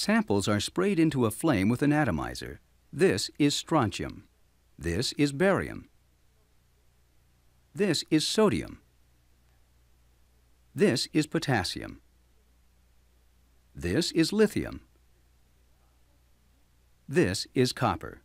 Samples are sprayed into a flame with an atomizer. This is strontium. This is barium. This is sodium. This is potassium. This is lithium. This is copper.